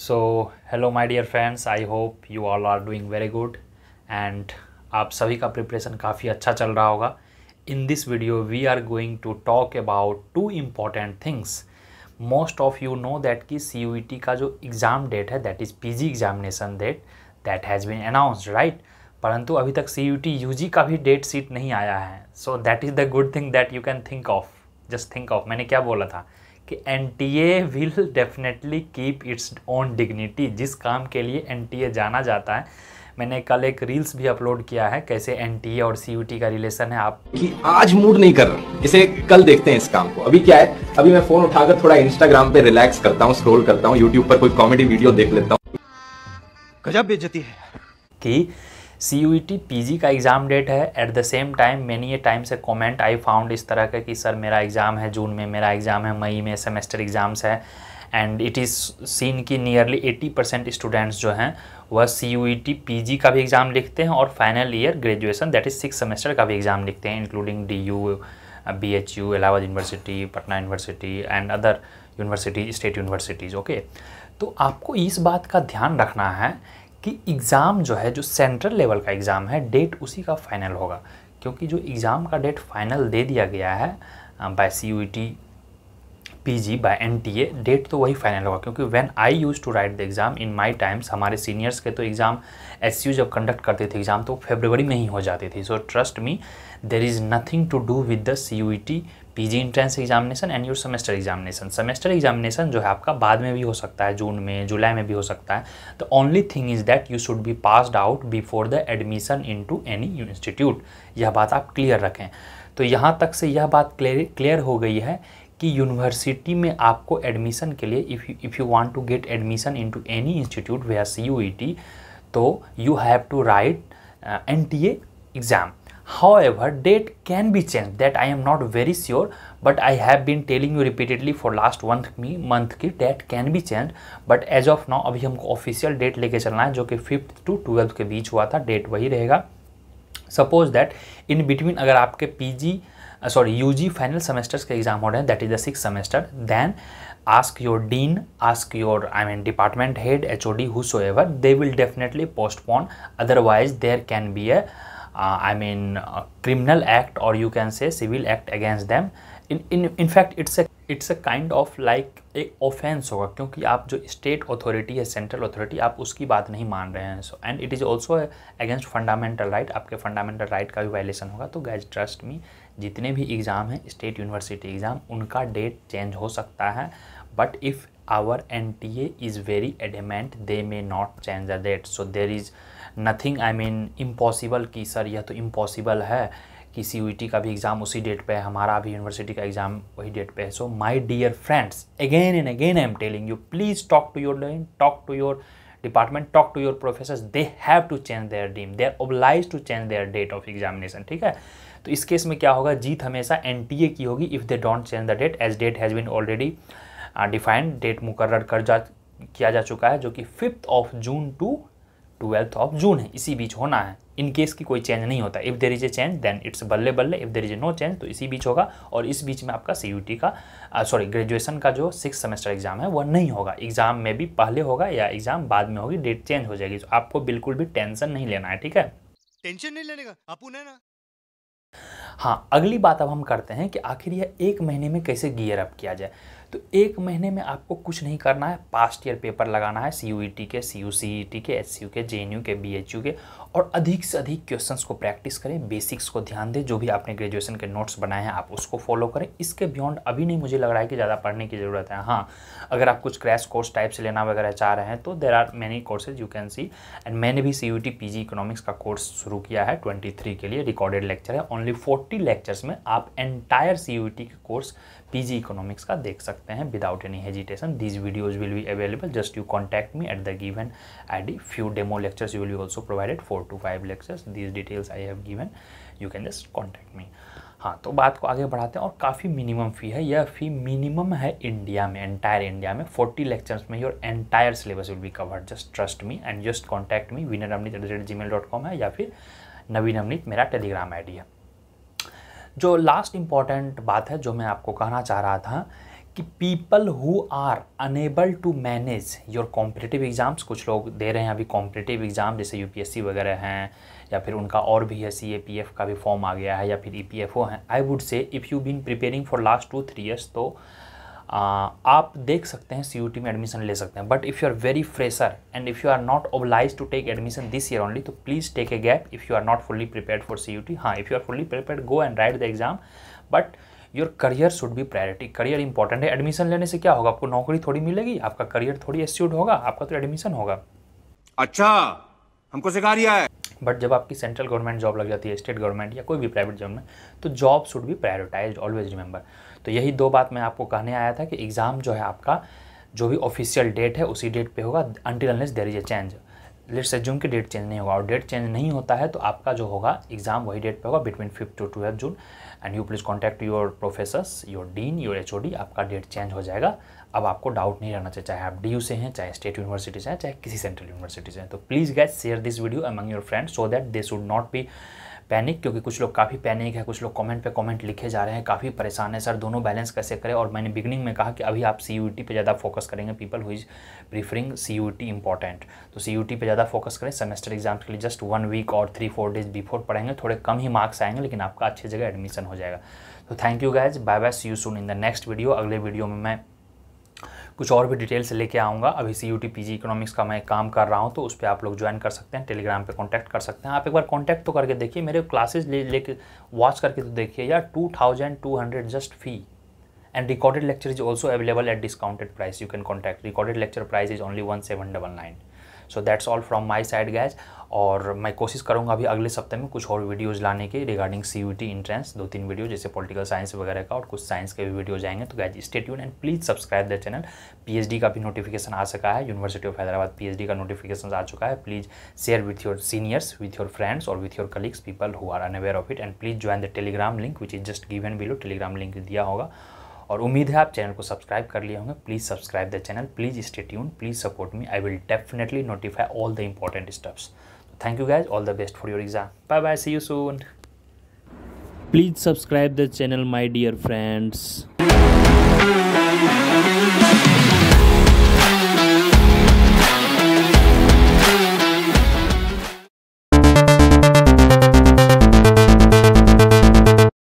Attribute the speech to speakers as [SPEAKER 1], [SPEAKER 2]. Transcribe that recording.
[SPEAKER 1] so hello my dear friends I hope you all are doing very good and आप सभी का preparation काफ़ी अच्छा चल रहा होगा in this video we are going to talk about two important things most of you know that कि C e का जो एग्ज़ाम डेट है that is G examination date that has been announced right परंतु अभी तक C U T U G का भी date seat नहीं आया है so that is the good thing that you can think of just think of मैंने क्या बोला था कि N will definitely keep its own dignity जिस काम के लिए एन जाना जाता है मैंने कल एक रील्स भी अपलोड किया है कैसे एन और सी का रिलेशन है आप कि आज मूड नहीं कर रहा इसे कल देखते हैं इस काम को अभी क्या है अभी मैं फोन उठाकर थोड़ा इंस्टाग्राम पे रिलैक्स करता हूँ स्क्रोल करता हूँ यूट्यूब पर कोई कॉमेडी वीडियो देख लेता हूँ गजब बेचती है कि सी यू पीजी का एग्ज़ाम डेट है at the same time many a time से कमेंट आई फाउंड इस तरह का कि सर मेरा एग्ज़ाम है जून में मेरा एग्ज़ाम है मई में सेमेस्टर एग्ज़ाम्स है एंड इट इज़ सीन की नियरली 80 परसेंट स्टूडेंट्स जो हैं वह सी यू पीजी का भी एग्ज़ाम लिखते हैं और final year graduation that is six semester का भी एग्ज़ाम लिखते हैं including D U B H U Allahabad university Patna university and other university state universities okay तो आपको इस बात का ध्यान रखना है कि एग्ज़ाम जो है जो सेंट्रल लेवल का एग्ज़ाम है डेट उसी का फाइनल होगा क्योंकि जो एग्ज़ाम का डेट फाइनल दे दिया गया है by C U T P G by N T A date तो वही फाइनल होगा क्योंकि when I use to write the exam in my times हमारे सीनियर्स के तो एग्ज़ाम एस यू जब कंडक्ट करते थे एग्ज़ाम तो फेबरवरी में ही हो जाती थी so trust me there is nothing to do with the C U T PG entrance examination and your semester examination semester examination जो है आपका बाद में भी हो सकता है जून में जुलाई में भी हो सकता है the only thing is that you should be passed out before the admission in to any institute यह बात आप क्लियर रखें तो यहाँ तक से यह बात क्लियर क्लियर हो गई है कि यूनिवर्सिटी में आपको एडमिशन के लिए if if you want to get admission into any institute via C U E T तो you have to write N T exam however date can be changed that i am not very sure but i have been telling you repeatedly for last one month की date can be changed but as of now अभी हमको official date लेके चलना है जो कि fifth to twelfth के बीच हुआ था date वही रहेगा suppose that in between अगर आपके PG sorry UG final semesters के एग्जाम हो रहे हैं that is the six semester then ask your dean ask your i mean department head hod whosoever they will definitely postpone otherwise there can be a Uh, I mean uh, criminal act or you can say civil act against them in in, in fact it's a it's a kind of like एक offence होगा क्योंकि आप जो state authority है central authority आप उसकी बात नहीं मान रहे हैं so and it is also against fundamental right आपके फंडामेंटल राइट right का भी वायलेशन होगा तो गैज ट्रस्ट में जितने भी एग्ज़ाम हैं स्टेट यूनिवर्सिटी एग्ज़ाम उनका डेट चेंज हो सकता है but if our N T A is very adamant they may not change the date so there is nothing I mean impossible कि सर यह तो इम्पॉसिबल है कि सी e का भी एग्ज़ाम उसी डेट पे है हमारा भी यूनिवर्सिटी का एग्ज़ाम वही डेट पे है so my dear friends again and again I am telling you please talk to your talk to your department talk to your professor they have to change their deem they are oblige to change their date of examination ठीक है तो इस case में क्या होगा जीत हमेशा एन की होगी if they don't change the date as date has been already defined date मुकर्र कर जा किया जा चुका है जो कि fifth of June to twelfth of June है इसी बीच होना है इन केस की कोई चेंज नहीं होता if there is a change then it's बल्ले बल्ले if there is a no change तो इसी बीच होगा और इस बीच में आपका सी का सॉरी ग्रेजुएशन का जो सिक्स सेमेस्टर एग्जाम है वह नहीं होगा एग्जाम में भी पहले होगा या एग्जाम बाद में होगी डेट चेंज हो जाएगी तो आपको बिल्कुल भी टेंशन नहीं लेना है ठीक है टेंशन नहीं लेने का ना हाँ अगली बात अब हम करते हैं कि आखिर यह एक महीने में कैसे गियर अप किया जाए तो एक महीने में आपको कुछ नहीं करना है पास्ट ईयर पेपर लगाना है सी यू ई टी के C U C E T के एच के जे एन यू के बी एच यू के और अधिक से अधिक क्वेश्चंस को प्रैक्टिस करें बेसिक्स को ध्यान दें जो भी आपने ग्रेजुएशन के नोट्स बनाए हैं आप उसको फॉलो करें इसके बियॉन्ड अभी नहीं मुझे लग रहा है कि ज़्यादा पढ़ने की ज़रूरत है हाँ अगर आप कुछ क्रैश कोर्स टाइप से लेना वगैरह चाह रहे हैं तो there are many courses you can see and मैंने भी C U T P G economics का कोर्स शुरू किया है ट्वेंटी थ्री के लिए रिकॉर्डेड लेक्चर है ओनली फोर्टी लेक्चर्स में आप एंटायर सी यू टी के कोर्स पीजी इकोनॉमिक्स का देख सकते हैं without any hesitation these videos will be available just you contact me at the given I D few demo lectures you will be also provided four to five lectures these details I have given you can just contact me हाँ तो बात को आगे बढ़ाते हैं और काफ़ी minimum fee है यह फ़ी मिनिमम है इंडिया में एंटायर इंडिया में फोर्टी लेक्चर्स में your entire syllabus will be covered just trust me and just contact me winner Amneet at the rate gmail dot com है या फिर नवीन अमनीत मेरा टेलीग्राम आईडी है जो लास्ट इम्पॉर्टेंट बात है जो मैं आपको कहना चाह रहा था कि people who are unable to manage your competitive exams कुछ लोग दे रहे हैं अभी कॉम्पिटिटिव एग्ज़ाम जैसे यू वगैरह हैं या फिर उनका और भी है एफ का भी फॉर्म आ गया है या फिर ई पी एफ ओ हैं I would say if you been preparing for last two three years तो आप देख सकते हैं सी में एडमिशन ले सकते हैं but if you are very fresher and if you are not oblige to take admission this year only तो please take a gap if you are not fully prepare for C U T हाँ if you are fully prepare go and write the exam but your career should भी priority career important है admission लेने से क्या होगा आपको नौकरी थोड़ी मिलेगी आपका करियर थोड़ी एस्यूड होगा आपका तो एडमिशन होगा अच्छा हमको सिखा दिया है बट जब आपकी सेंट्रल गवर्नमेंट जॉब लग जाती है स्टेट गवर्नमेंट या कोई भी प्राइवेट जॉब में तो जॉब शुड भी प्रायोरिटाइज ऑलवेज रिमेंबर तो यही दो बात मैं आपको कहने आया था कि एग्ज़ाम जो है आपका जो भी ऑफिशियल डेट है उसी डेट पे होगा until unless there is a change let's June की डेट चेंज नहीं होगा और डेट चेंज नहीं होता है तो आपका जो होगा एग्जाम वही डेट पे होगा between fifth to twelfth June and you please contact your professors your dean your H आपका डेट चेंज हो जाएगा अब आपको डाउट नहीं रहना चाहिए चाहे आप डी से हैं चाहे स्टेट यूनिवर्सिटी से हैं चाहे किसी सेंट्रल यूनिवर्सिटी से हैं तो please get share this video among your friend so that they should not be panic क्योंकि कुछ लोग काफ़ी पैनिक है कुछ लोग कमेंट पे कमेंट लिखे जा रहे हैं काफ़ी परेशान है सर दोनों बैलेंस कैसे करें और मैंने बिगनिंग में कहा कि अभी आप सी टी पे ज़्यादा फोकस करेंगे people who is preferring C U T important तो सी यू टी पर ज़्यादा फोकस करें सेमेस्टर एग्जाम के लिए जस्ट वन वीक और थ्री फोर डेज बिफोर पढ़ेंगे थोड़े कम ही मार्क्स आएंगे लेकिन आपका अच्छी जगह एडमिशन हो जाएगा तो thank you guys bye bye C you soon in the next video अगले वीडियो में मैं कुछ और भी डिटेल्स लेके आऊँगा अभी C U T P G economics का मैं काम कर रहा हूँ तो उस पर आप लोग ज्वाइन कर सकते हैं टेलीग्राम पर कॉन्टैक्ट कर सकते हैं आप एक बार कॉन्टैक्ट तो करके देखिए मेरे क्लासेज ले लेके वॉच करके तो देखिए यार two thousand two hundred just fee and recorded lecture is also available at discounted price you can contact recorded lecture price is only one seven double nine so that's all from my side guys और मैं कोशिश करूँगा अभी अगले सप्ताह में कुछ और वीडियोज़ लाने के regarding C U T entrance दो तीन वीडियो जैसे पॉलिटिकल साइंस वगैरह का और कुछ साइंस के भी वीडियो जाएंगे तो guys stay tune and please subscribe the channel PhD का भी नोटिफिकेशन आ सका है यूनिवर्सिटी ऑफ हैदराबाद पी का नोटिफिकेशन आ चुका है please share with your seniors with your friends और with your colleagues people who are unaware it and please join the Telegram link which is just given below Telegram link दिया होगा और उम्मीद है आप चैनल को subscribe कर लिए होंगे please subscribe the channel please stay tune please support me I will definitely notify all the important steps तो thank you guys all the best for your exam bye bye C you soon please subscribe the channel my dear friends